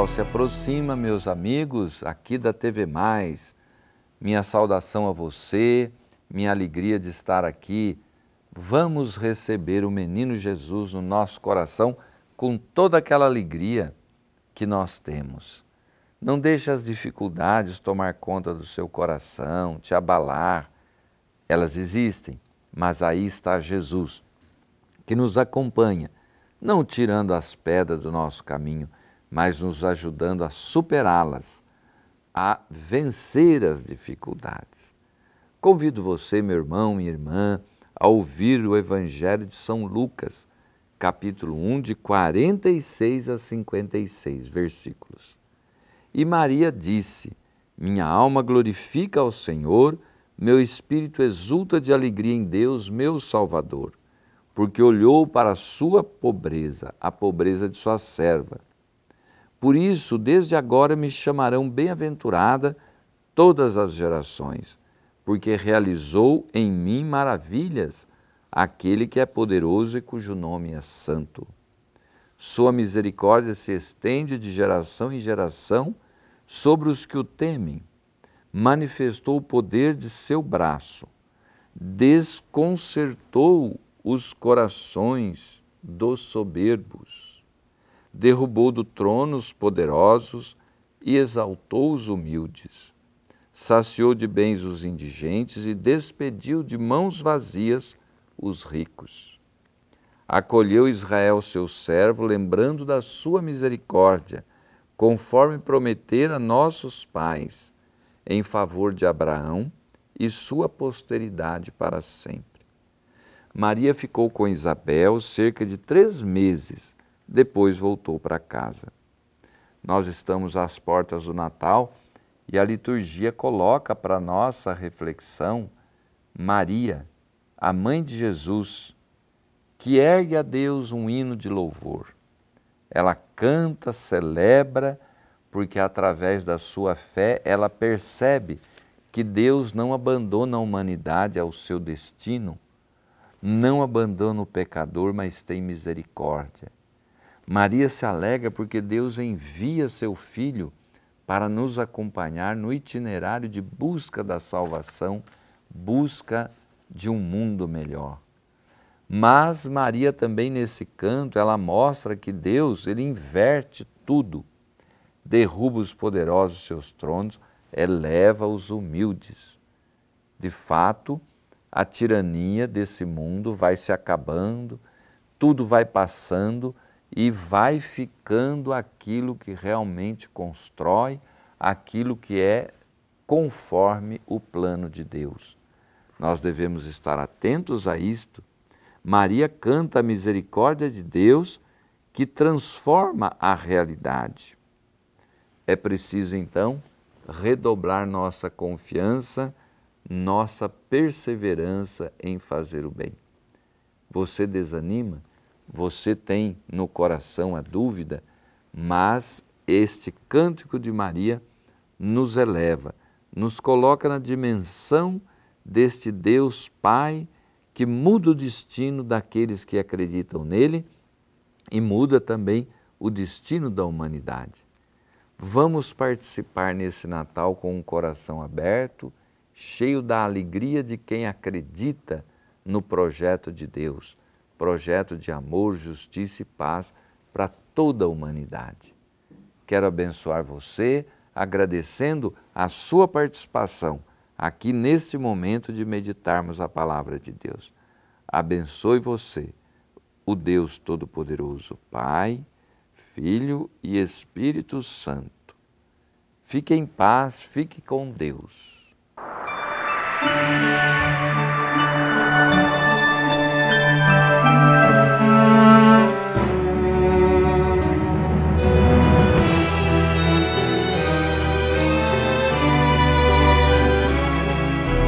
Natal se aproxima, meus amigos, aqui da TV Mais. Minha saudação a você, minha alegria de estar aqui. Vamos receber o menino Jesus no nosso coração com toda aquela alegria que nós temos. Não deixe as dificuldades tomar conta do seu coração, te abalar. Elas existem, mas aí está Jesus, que nos acompanha, não tirando as pedras do nosso caminho, mas nos ajudando a superá-las, a vencer as dificuldades. Convido você, meu irmão, minha irmã, a ouvir o Evangelho de São Lucas, capítulo 1, de 46 a 56 versículos. E Maria disse: Minha alma glorifica ao Senhor, meu espírito exulta de alegria em Deus, meu Salvador, porque olhou para a sua pobreza, a pobreza de sua serva por isso, desde agora me chamarão bem-aventurada todas as gerações, porque realizou em mim maravilhas aquele que é poderoso e cujo nome é santo. Sua misericórdia se estende de geração em geração sobre os que o temem. Manifestou o poder de seu braço, desconcertou os corações dos soberbos derrubou do trono os poderosos e exaltou os humildes. Saciou de bens os indigentes e despediu de mãos vazias os ricos. Acolheu Israel seu servo, lembrando da sua misericórdia, conforme prometera a nossos pais, em favor de Abraão e sua posteridade para sempre. Maria ficou com Isabel cerca de três meses depois voltou para casa. Nós estamos às portas do Natal e a liturgia coloca para nossa reflexão Maria, a mãe de Jesus, que ergue a Deus um hino de louvor. Ela canta, celebra, porque através da sua fé ela percebe que Deus não abandona a humanidade ao seu destino, não abandona o pecador, mas tem misericórdia. Maria se alegra porque Deus envia seu filho para nos acompanhar no itinerário de busca da salvação, busca de um mundo melhor. Mas Maria também nesse canto, ela mostra que Deus, ele inverte tudo. Derruba os poderosos seus tronos, eleva os humildes. De fato, a tirania desse mundo vai se acabando, tudo vai passando, e vai ficando aquilo que realmente constrói, aquilo que é conforme o plano de Deus. Nós devemos estar atentos a isto. Maria canta a misericórdia de Deus que transforma a realidade. É preciso então redobrar nossa confiança, nossa perseverança em fazer o bem. Você desanima? você tem no coração a dúvida, mas este cântico de Maria nos eleva, nos coloca na dimensão deste Deus Pai que muda o destino daqueles que acreditam nele e muda também o destino da humanidade. Vamos participar nesse Natal com um coração aberto, cheio da alegria de quem acredita no projeto de Deus projeto de amor, justiça e paz para toda a humanidade. Quero abençoar você agradecendo a sua participação aqui neste momento de meditarmos a palavra de Deus. Abençoe você, o Deus Todo-Poderoso, Pai, Filho e Espírito Santo. Fique em paz, fique com Deus.